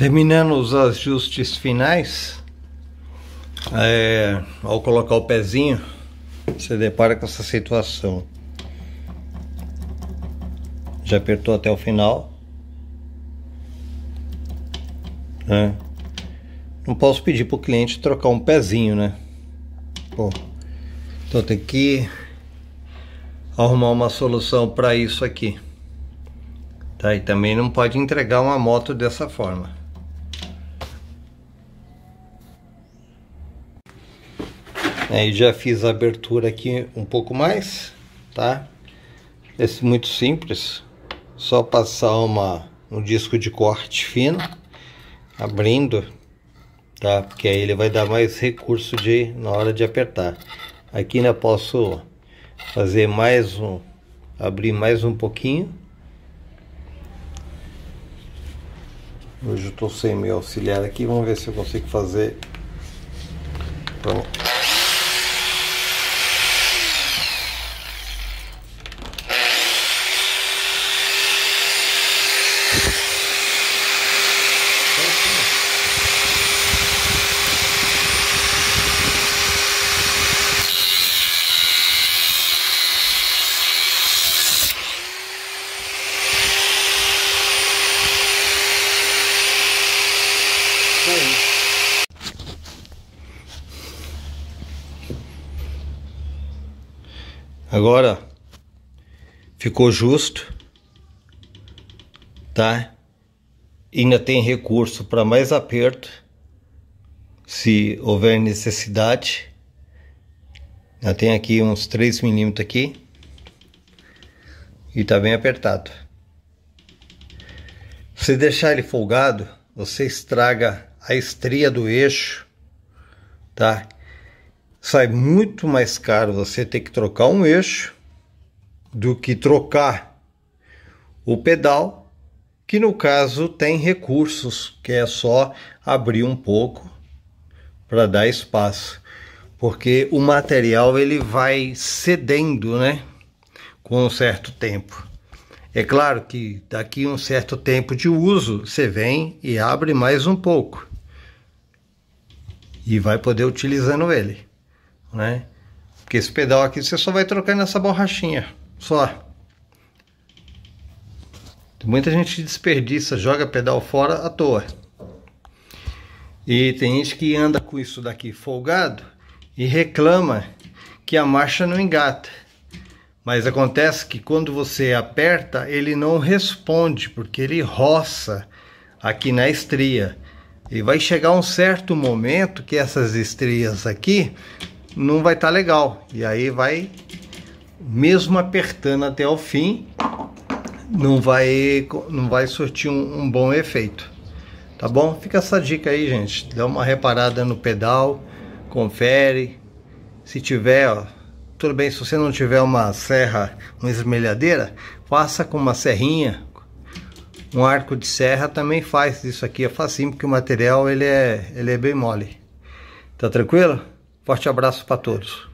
Terminando os ajustes finais, é, ao colocar o pezinho, você depara com essa situação. Já apertou até o final. Né? Não posso pedir para o cliente trocar um pezinho, né? Pô. Então tem que arrumar uma solução para isso aqui. Tá? E também não pode entregar uma moto dessa forma. Aí é, já fiz a abertura aqui um pouco mais, tá? É muito simples, só passar uma, um disco de corte fino, abrindo, tá? Porque aí ele vai dar mais recurso de, na hora de apertar. Aqui ainda posso fazer mais um, abrir mais um pouquinho. Hoje eu estou sem meu auxiliar aqui, vamos ver se eu consigo fazer. Pronto. Agora ficou justo, tá? Ainda tem recurso para mais aperto, se houver necessidade. Já tem aqui uns 3 milímetros aqui e tá bem apertado. Se deixar ele folgado, você estraga a estria do eixo, tá? Sai muito mais caro você ter que trocar um eixo do que trocar o pedal, que no caso tem recursos, que é só abrir um pouco para dar espaço, porque o material ele vai cedendo, né? Com um certo tempo. É claro que daqui a um certo tempo de uso, você vem e abre mais um pouco e vai poder utilizando ele, né? Porque esse pedal aqui você só vai trocando essa borrachinha, só. Muita gente desperdiça, joga pedal fora à toa. E tem gente que anda com isso daqui folgado e reclama que a marcha não engata. Mas acontece que quando você aperta, ele não responde, porque ele roça aqui na estria. E vai chegar um certo momento que essas estrias aqui não vai estar tá legal. E aí vai, mesmo apertando até o fim, não vai, não vai surtir um, um bom efeito. Tá bom? Fica essa dica aí, gente. Dá uma reparada no pedal, confere. Se tiver, ó, tudo bem, se você não tiver uma serra, uma esmelhadeira, faça com uma serrinha um arco de serra também faz isso aqui, é facinho, porque o material ele é, ele é bem mole. Tá tranquilo? Forte abraço para todos.